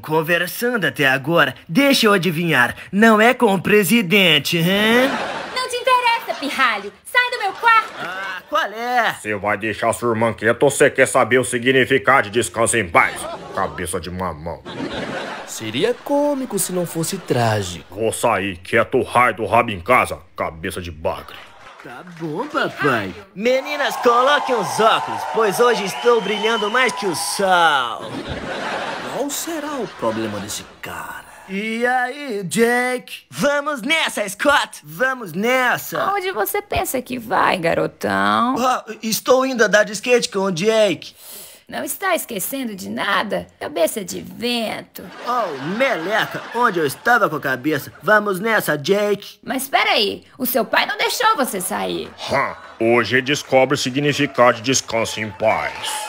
conversando até agora? Deixa eu adivinhar, não é com o presidente, hein? Não te interessa, pirralho. Sai do meu quarto. Ah, qual é? Você vai deixar sua irmã quieta ou você quer saber o significado de descanso em paz? Cabeça de mamão. Seria cômico se não fosse trágico. Vou sair, quieto o raio do rabo em casa, cabeça de bagre. Tá bom, papai. Meninas, coloquem os óculos, pois hoje estou brilhando mais que o sol. Qual será o problema desse cara? E aí, Jake? Vamos nessa, Scott! Vamos nessa! Onde você pensa que vai, garotão? Ah, estou indo andar de skate com o Jake. Não está esquecendo de nada? Cabeça de vento. Oh, meleca, onde eu estava com a cabeça? Vamos nessa, Jake. Mas espera aí, o seu pai não deixou você sair. Ha, hoje descobre o significado de descanso em paz.